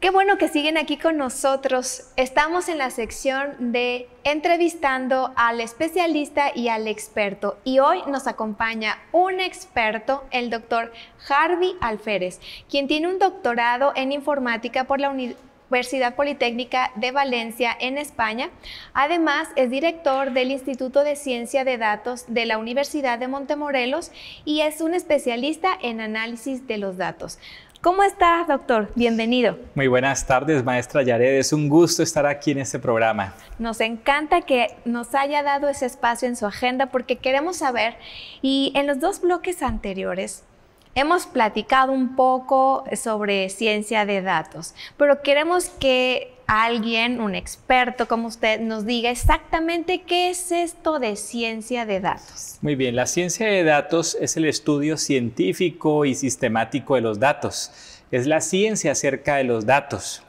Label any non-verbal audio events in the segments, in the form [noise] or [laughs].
Qué bueno que siguen aquí con nosotros. Estamos en la sección de entrevistando al especialista y al experto. Y hoy nos acompaña un experto, el doctor Harvey Alférez, quien tiene un doctorado en informática por la Universidad Universidad Politécnica de Valencia en España. Además, es director del Instituto de Ciencia de Datos de la Universidad de Montemorelos y es un especialista en análisis de los datos. ¿Cómo estás, doctor? Bienvenido. Muy buenas tardes, maestra Yared. Es un gusto estar aquí en este programa. Nos encanta que nos haya dado ese espacio en su agenda porque queremos saber, y en los dos bloques anteriores Hemos platicado un poco sobre ciencia de datos, pero queremos que alguien, un experto como usted, nos diga exactamente qué es esto de ciencia de datos. Muy bien, la ciencia de datos es el estudio científico y sistemático de los datos. Es la ciencia acerca de los datos.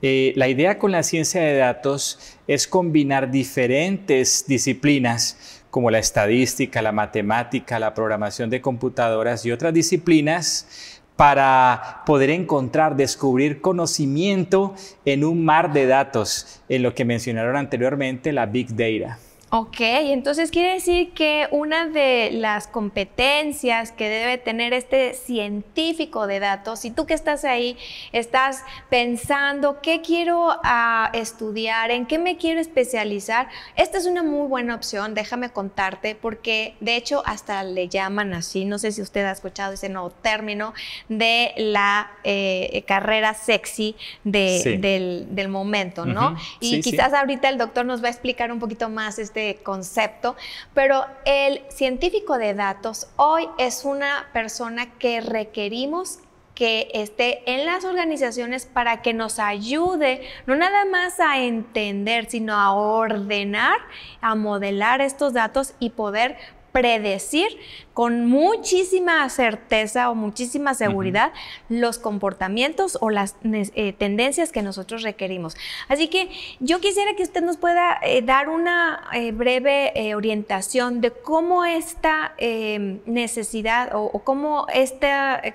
Eh, la idea con la ciencia de datos es combinar diferentes disciplinas como la estadística, la matemática, la programación de computadoras y otras disciplinas para poder encontrar, descubrir conocimiento en un mar de datos, en lo que mencionaron anteriormente, la Big Data. Ok, entonces quiere decir que una de las competencias que debe tener este científico de datos, si tú que estás ahí estás pensando qué quiero ah, estudiar, en qué me quiero especializar, esta es una muy buena opción, déjame contarte, porque de hecho hasta le llaman así, no sé si usted ha escuchado ese nuevo término de la eh, eh, carrera sexy del, momento, ¿no? Y quizás ahorita el doctor nos va a explicar un poquito más este este concepto, pero el científico de datos hoy es una persona que requerimos que esté en las organizaciones para que nos ayude no nada más a entender, sino a ordenar, a modelar estos datos y poder predecir con muchísima certeza o muchísima seguridad los comportamientos o las eh, tendencias que nosotros requerimos. Así que yo quisiera que usted nos pueda eh, dar una eh, breve orientación de cómo esta em, necesidad o, cómo este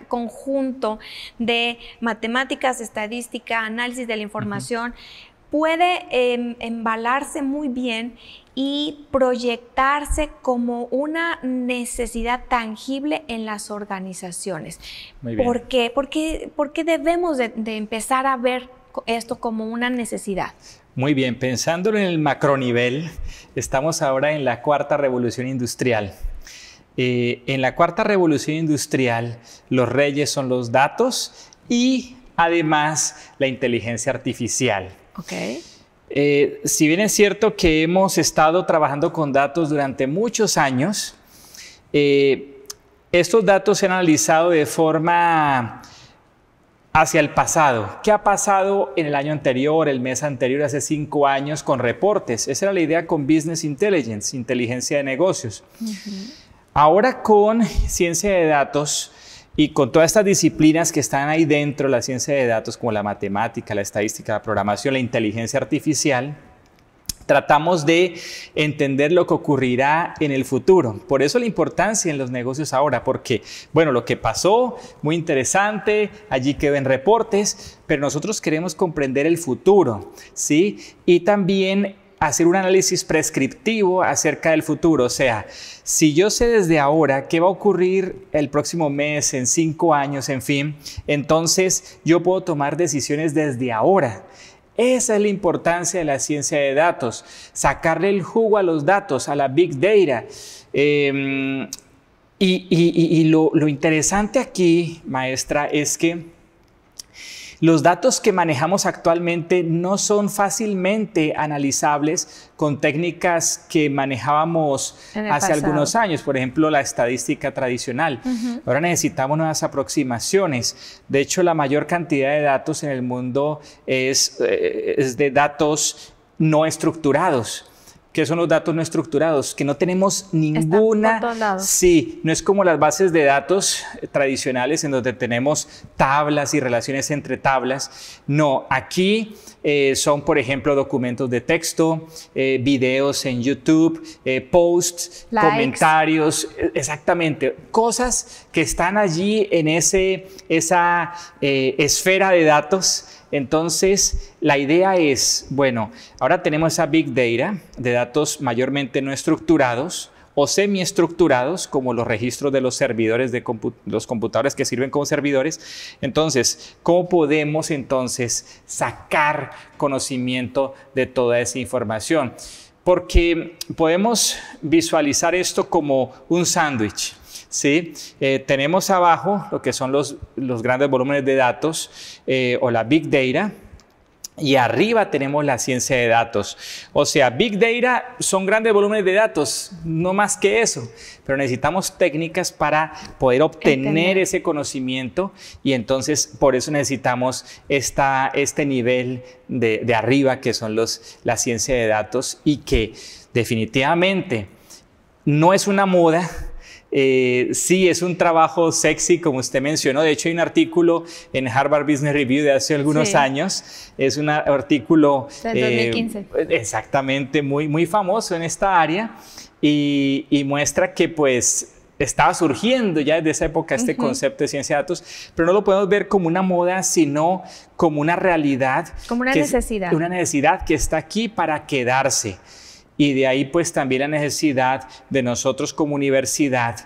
conjunto de matemáticas, estadística, análisis de la información puede em, embalarse muy bien y proyectarse como una necesidad tangible en las organizaciones. Muy bien. ¿Por qué? Porque, qué debemos de, empezar a ver esto como una necesidad. Muy bien, pensándolo en el macronivel, estamos ahora en la cuarta revolución industrial. Eh, en la cuarta revolución industrial, los reyes son los datos y además la inteligencia artificial. Okay. Eh, si bien es cierto que hemos estado trabajando con datos durante muchos años, eh, estos datos se han analizado de forma hacia el pasado. ¿Qué ha pasado en el año anterior, el mes anterior, hace cinco años con reportes? Esa era la idea con Business Intelligence, inteligencia de negocios. Ahora con ciencia de datos, y con todas estas disciplinas que están ahí dentro, la ciencia de datos como la matemática, la estadística, la programación, la inteligencia artificial, tratamos de entender lo que ocurrirá en el futuro. Por eso la importancia en los negocios ahora, porque, bueno, lo que pasó, muy interesante, allí ven reportes, pero nosotros queremos comprender el futuro, ¿sí? Y también hacer un análisis prescriptivo acerca del futuro. O sea, si yo sé desde ahora qué va a ocurrir el próximo mes, en cinco años, en fin, entonces yo puedo tomar decisiones desde ahora. Esa es la importancia de la ciencia de datos, sacarle el jugo a los datos, a la big data. Em, y, lo interesante aquí, maestra, es que los datos que manejamos actualmente no son fácilmente analizables con técnicas que manejábamos hace algunos años, por ejemplo, la estadística tradicional. Ahora necesitamos nuevas aproximaciones. De hecho, la mayor cantidad de datos en el mundo es eh, de datos no estructurados que son los datos no estructurados, que no tenemos ninguna... Sí, no es como las bases de datos eh, tradicionales en donde tenemos tablas y relaciones entre tablas. No, aquí eh, son, por ejemplo, documentos de texto, eh, videos en YouTube, posts, comentarios, e-, exactamente, cosas que están allí en ese, esa esfera de datos entonces, la idea es, bueno, ahora tenemos esa big data de datos mayormente no estructurados o semiestructurados, como los registros de los servidores de los computadores que sirven como servidores. Entonces, ¿cómo podemos entonces sacar conocimiento de toda esa información? Porque podemos visualizar esto como un sándwich. ¿sí? Eh, tenemos abajo lo que son los, grandes volúmenes de datos eh, o la Big Data, y arriba tenemos la ciencia de datos. O sea, Big Data son grandes volúmenes de datos, no más que eso, pero necesitamos técnicas para poder obtener ese conocimiento y entonces por eso necesitamos este nivel de, de, arriba que son los, la ciencia de datos y que definitivamente no es una moda, eh, sí, es un trabajo sexy, como usted mencionó. De hecho, hay un artículo en Harvard Business Review de hace algunos años. Es un artículo... 2015. Eh, exactamente, muy, muy famoso en esta área y, muestra que pues estaba surgiendo ya desde esa época este concepto de ciencia de datos, pero no lo podemos ver como una moda, sino como una realidad. Como una necesidad. una necesidad que está aquí para quedarse. Y de ahí pues también la necesidad de nosotros como universidad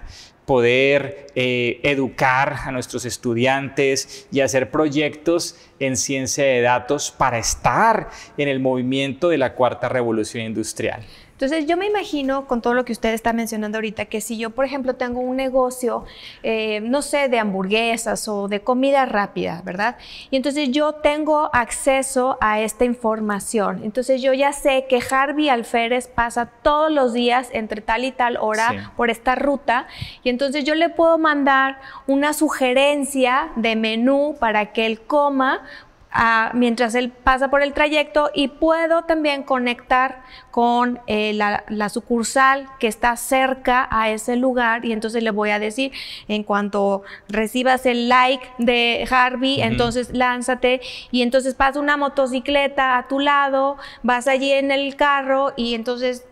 poder eh, educar a nuestros estudiantes y hacer proyectos en ciencia de datos para estar en el movimiento de la cuarta revolución industrial. Entonces yo me imagino con todo lo que usted está mencionando ahorita, que si yo, por ejemplo, tengo un negocio, eh, no sé, de hamburguesas o de comida rápida, ¿verdad? Y entonces yo tengo acceso a esta información. Entonces yo ya sé que Harvey Alférez pasa todos los días entre tal y tal hora por esta ruta. Y entonces yo le puedo mandar una sugerencia de menú para que él coma mientras él pasa por el trayecto y puedo también conectar con eh, la, sucursal que está cerca a ese lugar y entonces le voy a decir en cuanto recibas el like de Harvey, entonces lánzate y entonces pasa una motocicleta a tu lado, vas allí en el carro y entonces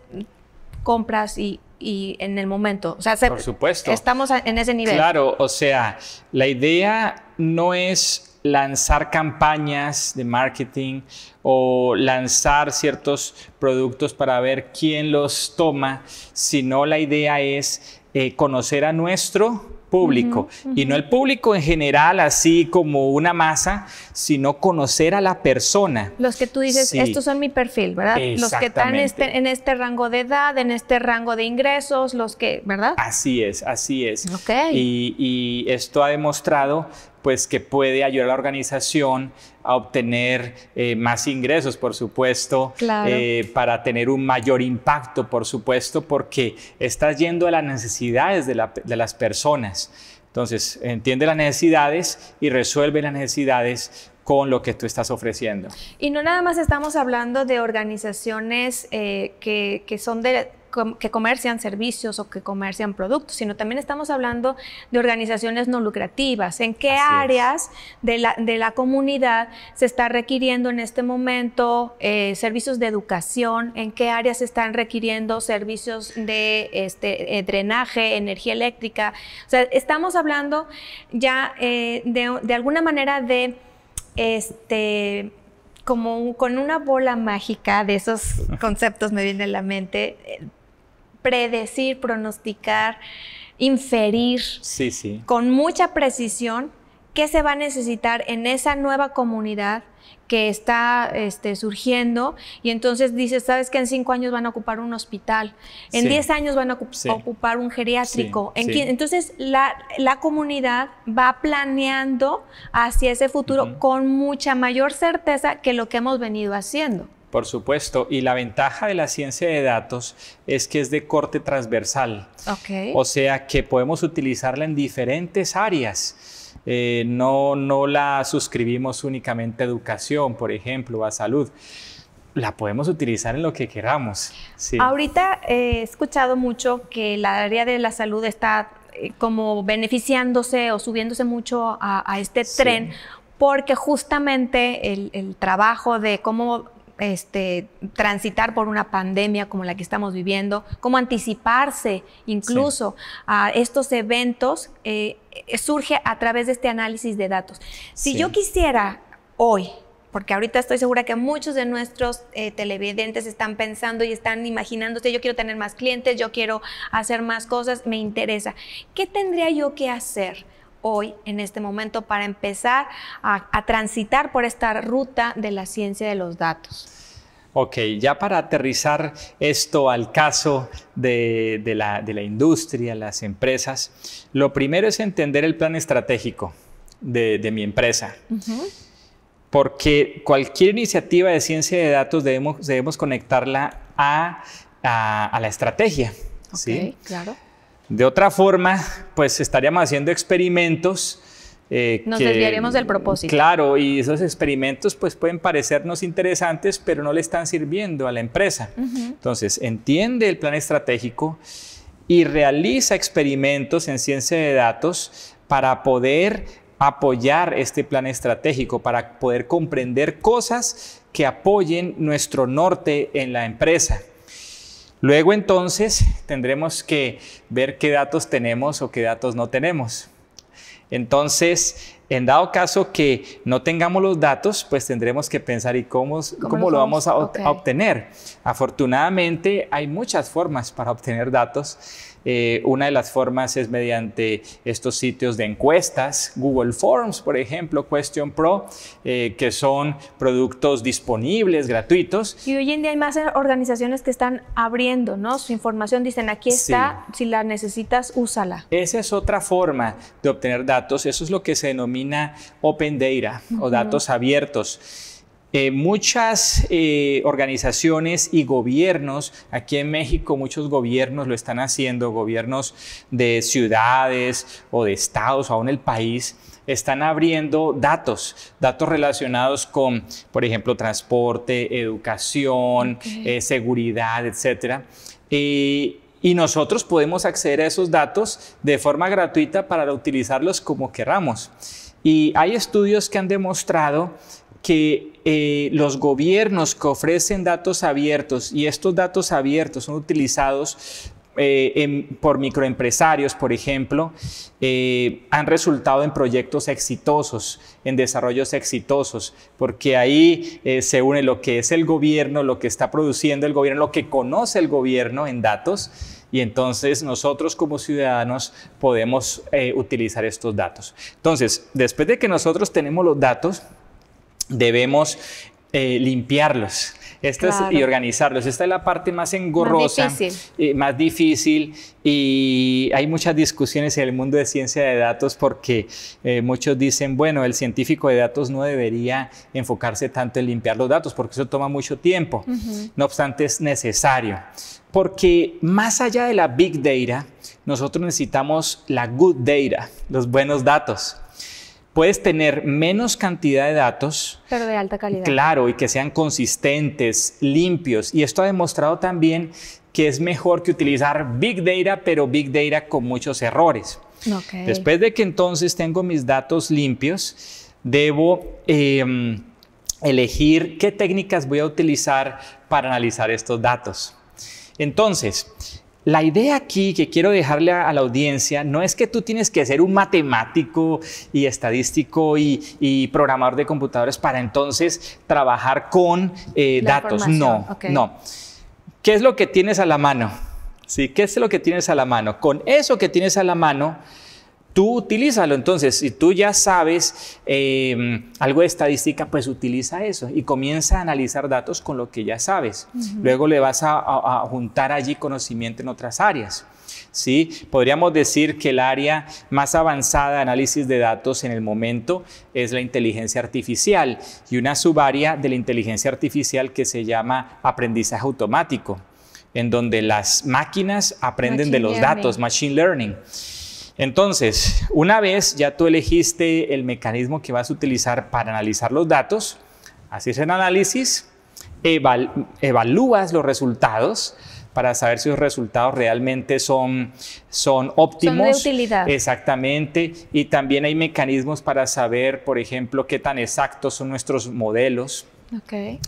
compras y, en el momento. O sea, Por supuesto. Estamos en ese nivel. Claro, o sea, la idea no es lanzar campañas de marketing o lanzar ciertos productos para ver quién los toma, sino la idea es eh, conocer a nuestro público y no el público en general así como una masa, sino conocer a la persona. Los que tú dices, estos son mi perfil, ¿verdad? Los que están este, en este, rango de edad, en este rango de ingresos, los que, ¿verdad? Así es, así es. y esto ha demostrado pues que puede ayudar a la organización a obtener eh, más ingresos, por supuesto, eh, para tener un mayor impacto, por supuesto, porque estás yendo a las necesidades de, las personas. Entonces, entiende las necesidades y resuelve las necesidades con lo que tú estás ofreciendo. Y no nada más estamos hablando de organizaciones eh, que, que, son de que comercian servicios o que comercian productos, sino también estamos hablando de organizaciones no lucrativas, en qué áreas de la, comunidad se está requiriendo en este momento eh, servicios de educación, en qué áreas se están requiriendo servicios de este, eh, drenaje, energía eléctrica. O sea, estamos hablando ya eh, de, alguna manera de este como con una bola mágica de esos [laughs] conceptos me viene a la mente, predecir, pronosticar, inferir sí, sí. con mucha precisión qué se va a necesitar en esa nueva comunidad que está este, surgiendo y entonces dice, sabes que en cinco años van a ocupar un hospital, en diez años van a ocupar un geriátrico. entonces la, comunidad va planeando hacia ese futuro con mucha mayor certeza que lo que hemos venido haciendo. Por supuesto, y la ventaja de la ciencia de datos es que es de corte transversal. O sea que podemos utilizarla en diferentes áreas. Eh, no, no la suscribimos únicamente a educación, por ejemplo, a salud. La podemos utilizar en lo que queramos. Ahorita eh, he escuchado mucho que la área de la salud está eh, como beneficiándose o subiéndose mucho a, este tren porque justamente el, el, trabajo de cómo este, transitar por una pandemia como la que estamos viviendo, cómo anticiparse incluso a estos eventos, eh, surge a través de este análisis de datos. Si yo quisiera hoy, porque ahorita estoy segura que muchos de nuestros eh, televidentes están pensando y están imaginándose, yo quiero tener más clientes, yo quiero hacer más cosas, me interesa. ¿Qué tendría yo que hacer? hoy, en este momento, para empezar a, transitar por esta ruta de la ciencia de los datos? Ok, ya para aterrizar esto al caso de, la, industria, las empresas, lo primero es entender el plan estratégico de, mi empresa. Porque cualquier iniciativa de ciencia de datos debemos, debemos conectarla a, la estrategia. Ok, claro. De otra forma, pues estaríamos haciendo experimentos. Eh, Nos desviaremos del propósito. Claro, y esos experimentos pues pueden parecernos interesantes, pero no le están sirviendo a la empresa. Entonces, entiende el plan estratégico y realiza experimentos en ciencia de datos para poder apoyar este plan estratégico, para poder comprender cosas que apoyen nuestro norte en la empresa. Luego entonces tendremos que ver qué datos tenemos o qué datos no tenemos. Entonces, en dado caso que no tengamos los datos, pues tendremos que pensar y cómo, ¿Cómo, lo vamos a obtener. Afortunadamente, hay muchas formas para obtener datos eh, una de las formas es mediante estos sitios de encuestas, Google Forms, por ejemplo, Question Pro, eh, que son productos disponibles, gratuitos. Y hoy en día hay más organizaciones que están abriendo su información, dicen aquí está, si la necesitas, úsala. Esa es otra forma de obtener datos, eso es lo que se denomina Open Data o datos abiertos. Eh, muchas eh, organizaciones y gobiernos, aquí en México muchos gobiernos lo están haciendo, gobiernos de ciudades o de estados o aún el país, están abriendo datos, datos relacionados con, por ejemplo, transporte, educación, eh, seguridad, etc. y nosotros podemos acceder a esos datos de forma gratuita para utilizarlos como queramos. Y hay estudios que han demostrado que eh, los gobiernos que ofrecen datos abiertos y estos datos abiertos son utilizados eh, por microempresarios, por ejemplo, eh, han resultado en proyectos exitosos, en desarrollos exitosos, porque ahí se une lo que es el gobierno, lo que está produciendo el gobierno, lo que conoce el gobierno en datos. Y entonces nosotros como ciudadanos podemos utilizar estos datos. Entonces, después de que nosotros tenemos los datos, debemos eh, limpiarlos y organizarlos. Esta es la parte más engorrosa, eh, más difícil. y hay muchas discusiones en el mundo de ciencia de datos porque eh, muchos dicen, bueno, el científico de datos no debería enfocarse tanto en limpiar los datos porque eso toma mucho tiempo. No obstante, es necesario. Porque más allá de la big data, nosotros necesitamos la good data, los buenos datos. Puedes tener menos cantidad de datos. Pero de alta calidad. Claro, y que sean consistentes, limpios. Y esto ha demostrado también que es mejor que utilizar Big Data, pero Big Data con muchos errores. Después de que entonces tengo mis datos limpios, debo em, elegir qué técnicas voy a utilizar para analizar estos datos. Entonces, la idea aquí que quiero dejarle a, la audiencia no es que tú tienes que ser un matemático y estadístico y, programador de computadores para entonces trabajar con eh, datos. No, no. ¿Qué es lo que tienes a la mano? ¿Sí? ¿Qué es lo que tienes a la mano? Con eso que tienes a la mano, tú utilízalo. Entonces, si tú ya sabes em, algo de estadística, pues utiliza eso y comienza a analizar datos con lo que ya sabes. Luego le vas a, juntar allí conocimiento en otras áreas. ¿sí? Podríamos decir que el área más avanzada de análisis de datos en el momento es la inteligencia artificial y una subárea de la inteligencia artificial que se llama aprendizaje automático, en donde las máquinas aprenden de los datos, machine learning. Entonces, una vez ya tú elegiste el mecanismo que vas a utilizar para analizar los datos, haces el análisis, evalúas los resultados, para saber si los resultados realmente son, óptimos. Son de utilidad. Exactamente. Y también hay mecanismos para saber, por ejemplo, qué tan exactos son nuestros modelos. Okay.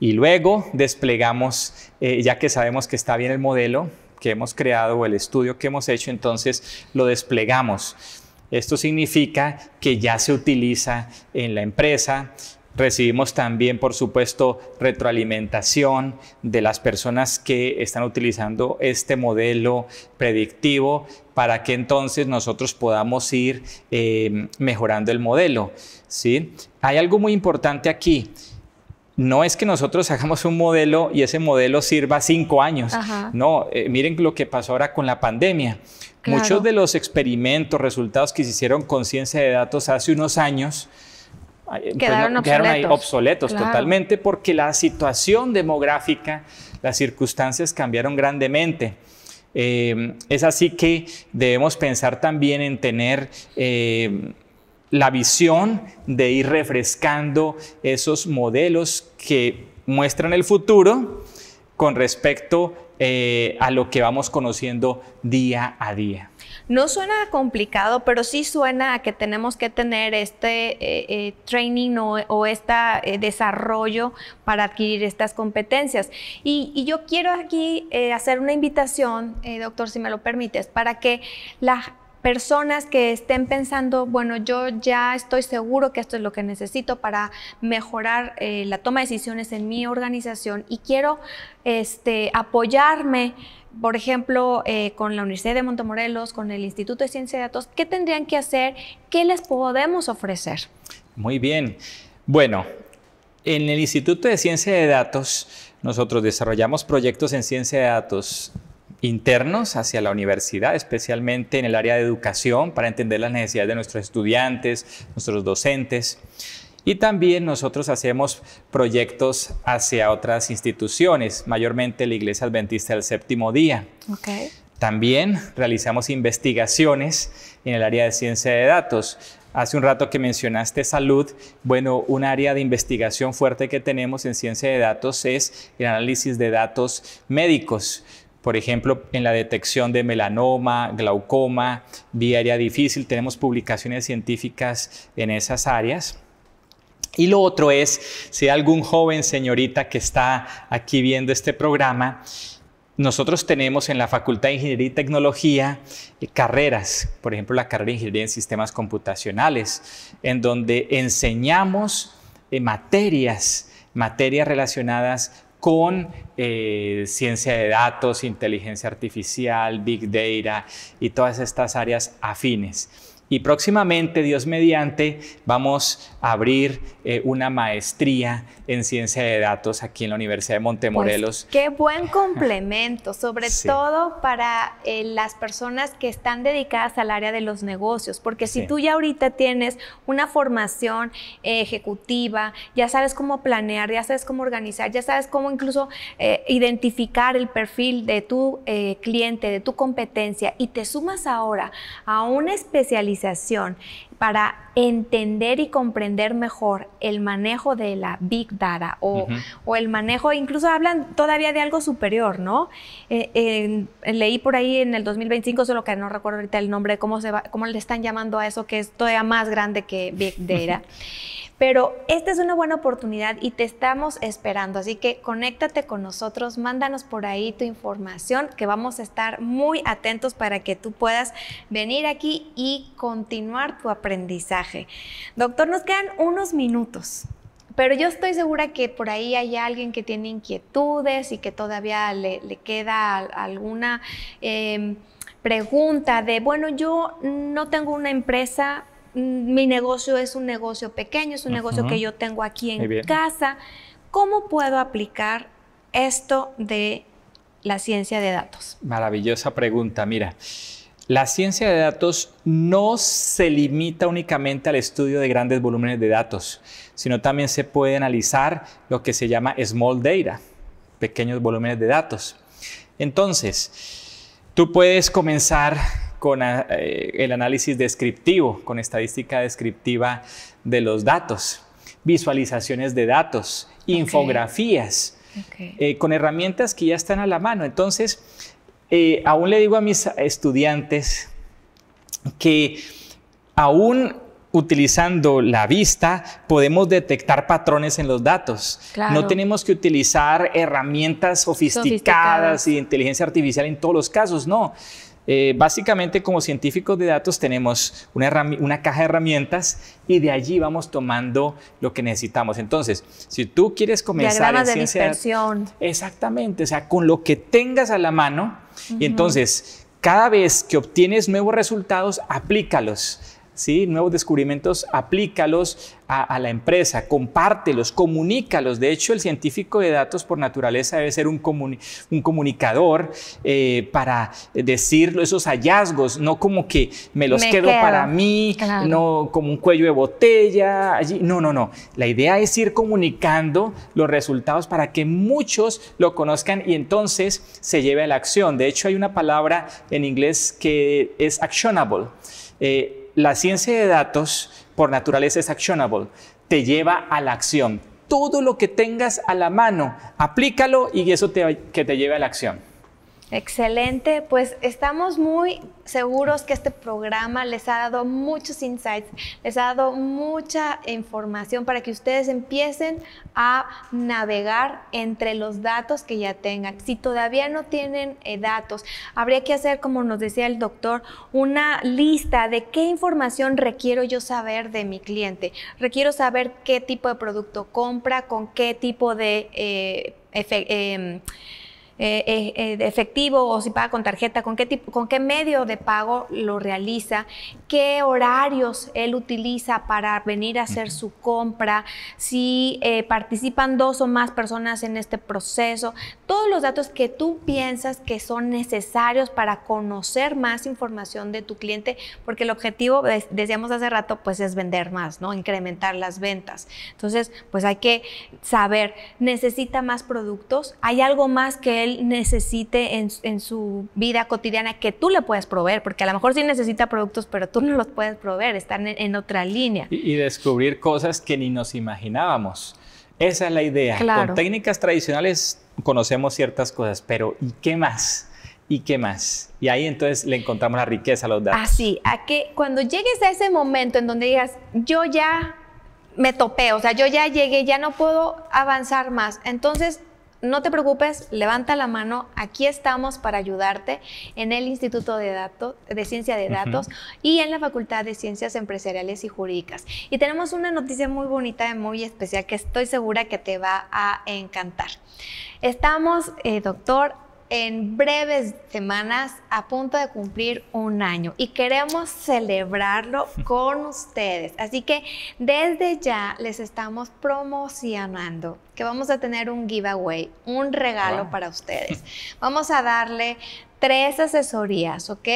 Y luego desplegamos, eh, ya que sabemos que está bien el modelo, que hemos creado o el estudio que hemos hecho, entonces lo desplegamos. Esto significa que ya se utiliza en la empresa. Recibimos también, por supuesto, retroalimentación de las personas que están utilizando este modelo predictivo para que entonces nosotros podamos ir eh, mejorando el modelo. ¿sí? Hay algo muy importante aquí no es que nosotros hagamos un modelo y ese modelo sirva cinco años. No, eh, miren lo que pasó ahora con la pandemia. Muchos de los experimentos, resultados que se hicieron con ciencia de datos hace unos años, pues quedaron, obsoletos, obsoletos totalmente porque la situación demográfica, las circunstancias cambiaron grandemente. Eh, es así que debemos pensar también en tener... Eh, la visión de ir refrescando esos modelos que muestran el futuro con respecto eh, a lo que vamos conociendo día a día. No suena complicado, pero sí suena a que tenemos que tener este eh, eh, training o, este desarrollo para adquirir estas competencias. Y, y yo quiero aquí hacer una invitación, doctor, si me lo permites, para que la, personas que estén pensando, bueno, yo ya estoy seguro que esto es lo que necesito para mejorar eh, la toma de decisiones en mi organización y quiero este, apoyarme, por ejemplo, eh, con la Universidad de Montemorelos, con el Instituto de Ciencia de Datos, ¿qué tendrían que hacer? ¿Qué les podemos ofrecer? Muy bien. Bueno, en el Instituto de Ciencia de Datos, nosotros desarrollamos proyectos en ciencia de datos internos hacia la universidad, especialmente en el área de educación, para entender las necesidades de nuestros estudiantes, nuestros docentes. Y también nosotros hacemos proyectos hacia otras instituciones, mayormente la Iglesia Adventista del Séptimo Día. Okay. También realizamos investigaciones en el área de ciencia de datos. Hace un rato que mencionaste salud, bueno, un área de investigación fuerte que tenemos en ciencia de datos es el análisis de datos médicos por ejemplo, en la detección de melanoma, glaucoma, diaria difícil, tenemos publicaciones científicas en esas áreas. Y lo otro es, si hay algún joven señorita que está aquí viendo este programa, nosotros tenemos en la Facultad de Ingeniería y Tecnología eh, carreras, por ejemplo, la carrera de Ingeniería en Sistemas Computacionales, en donde enseñamos eh, materias, materias relacionadas con eh, ciencia de datos, inteligencia artificial, big data y todas estas áreas afines. Y próximamente, Dios mediante, vamos a abrir eh, una maestría en ciencia de datos aquí en la Universidad de pues, Montemorelos. qué buen complemento, sobre [laughs] todo para eh, las personas que están dedicadas al área de los negocios, porque si tú ya ahorita tienes una formación eh, ejecutiva, ya sabes cómo planear, ya sabes cómo organizar, ya sabes cómo incluso identificar el perfil de tu cliente, de tu competencia, y te sumas ahora a una especialización para entender y comprender mejor el manejo de la big data o, el manejo, incluso hablan todavía de algo superior, ¿no? Eh, eh, leí por ahí en el 2025, solo que no recuerdo ahorita el nombre, cómo, se cómo le están llamando a eso que es todavía más grande que big [laughs] data pero esta es una buena oportunidad y te estamos esperando, así que conéctate con nosotros, mándanos por ahí tu información, que vamos a estar muy atentos para que tú puedas venir aquí y continuar tu aprendizaje. Doctor, nos quedan unos minutos. Pero yo estoy segura que por ahí hay alguien que tiene inquietudes y que todavía le, queda alguna eh, pregunta de, bueno, yo no tengo una empresa, Mm, mi negocio es un negocio pequeño, es un negocio que yo tengo aquí en casa. ¿Cómo puedo aplicar esto de la ciencia de datos? Maravillosa pregunta, mira. La ciencia de datos no se limita únicamente al estudio de grandes volúmenes de datos, sino también se puede analizar lo que se llama small data, pequeños volúmenes de datos. Entonces, tú puedes comenzar con ah, eh, el análisis descriptivo, con estadística descriptiva de los datos, visualizaciones de datos, infografías, eh, con herramientas que ya están a la mano. Entonces, eh, aún le digo a mis estudiantes que aún utilizando la vista podemos detectar patrones en los datos. No tenemos que utilizar herramientas sofisticadas, y inteligencia artificial en todos los casos, no. Eh, básicamente como científicos de datos tenemos una, caja de herramientas y de allí vamos tomando lo que necesitamos. Entonces, si tú quieres comenzar en ciencia exactamente, o sea, con lo que tengas a la mano y entonces cada vez que obtienes nuevos resultados, aplícalos ¿sí? nuevos descubrimientos, aplícalos a, a, la empresa, compártelos, comunícalos. De hecho, el científico de datos por naturaleza debe ser un, un comunicador eh, para decir esos hallazgos, no como que me los quedo, para mí, no como un cuello de botella. Allí. No, no, no. La idea es ir comunicando los resultados para que muchos lo conozcan y entonces se lleve a la acción. De hecho, hay una palabra en inglés que es actionable. Eh, la ciencia de datos por naturaleza es actionable, te lleva a la acción. Todo lo que tengas a la mano, aplícalo y eso te, que te lleve a la acción. Excelente, pues estamos muy seguros que este programa les ha dado muchos insights, les ha dado mucha información para que ustedes empiecen a navegar entre los datos que ya tengan. Si todavía no tienen eh, datos, habría que hacer, como nos decía el doctor, una lista de qué información requiero yo saber de mi cliente. Requiero saber qué tipo de producto compra, con qué tipo de... Eh, em, eh, eh, eh, efectivo o si paga con tarjeta, con qué, tipo, con qué medio de pago lo realiza qué horarios él utiliza para venir a hacer su compra, si eh, participan dos o más personas en este proceso, todos los datos que tú piensas que son necesarios para conocer más información de tu cliente, porque el objetivo, decíamos hace rato, pues es vender más, ¿no? Incrementar las ventas. Entonces, pues hay que saber, ¿necesita más productos? ¿Hay algo más que él necesite en, en su vida cotidiana que tú le puedas proveer? Porque a lo mejor sí necesita productos, pero tú no los puedes proveer, están en, otra línea. Y, descubrir cosas que ni nos imaginábamos. Esa es la idea. Con técnicas tradicionales conocemos ciertas cosas, pero ¿y qué más? ¿Y qué más? Y ahí entonces le encontramos la riqueza a los datos. Así, a que cuando llegues a ese momento en donde digas, yo ya me topé, o sea, yo ya llegué, ya no puedo avanzar más. Entonces, no te preocupes, levanta la mano, aquí estamos para ayudarte en el Instituto de, Datos, de Ciencia de Datos y en la Facultad de Ciencias Empresariales y Jurídicas. Y tenemos una noticia muy bonita y muy especial que estoy segura que te va a encantar. Estamos, eh, doctor, en breves semanas a punto de cumplir un año y queremos celebrarlo [laughs] con ustedes. Así que desde ya les estamos promocionando que vamos a tener un giveaway, un regalo para ustedes. Vamos a darle tres asesorías, ¿ok?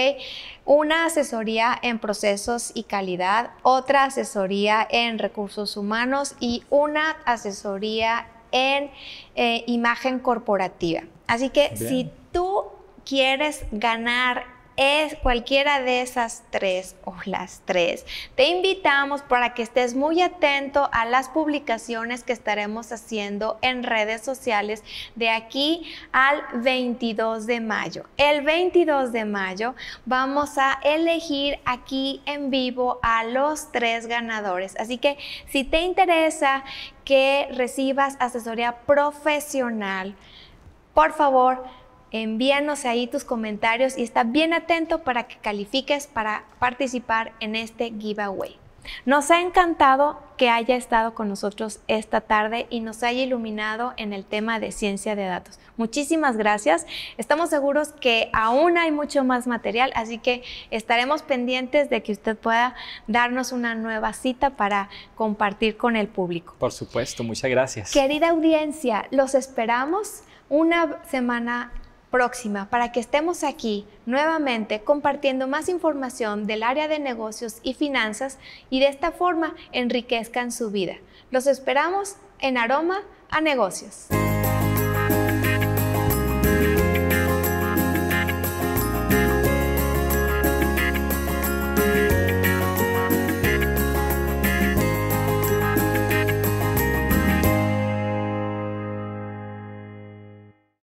Una asesoría en procesos y calidad, otra asesoría en recursos humanos y una asesoría en eh, imagen corporativa. Así que si tú quieres ganar es cualquiera de esas tres o las tres. Te invitamos para que estés muy atento a las publicaciones que estaremos haciendo en redes sociales de aquí al 22 de mayo. El 22 de mayo vamos a elegir aquí en vivo a los tres ganadores. Así que si te interesa que recibas asesoría profesional, por favor, envíanos ahí tus comentarios y está bien atento para que califiques para participar en este giveaway. Nos ha encantado que haya estado con nosotros esta tarde y nos haya iluminado en el tema de ciencia de datos. Muchísimas gracias. Estamos seguros que aún hay mucho más material, así que estaremos pendientes de que usted pueda darnos una nueva cita para compartir con el público. Por supuesto, muchas gracias. Querida audiencia, los esperamos una semana próxima para que estemos aquí nuevamente compartiendo más información del área de negocios y finanzas y de esta forma enriquezcan su vida. Los esperamos en Aroma a Negocios.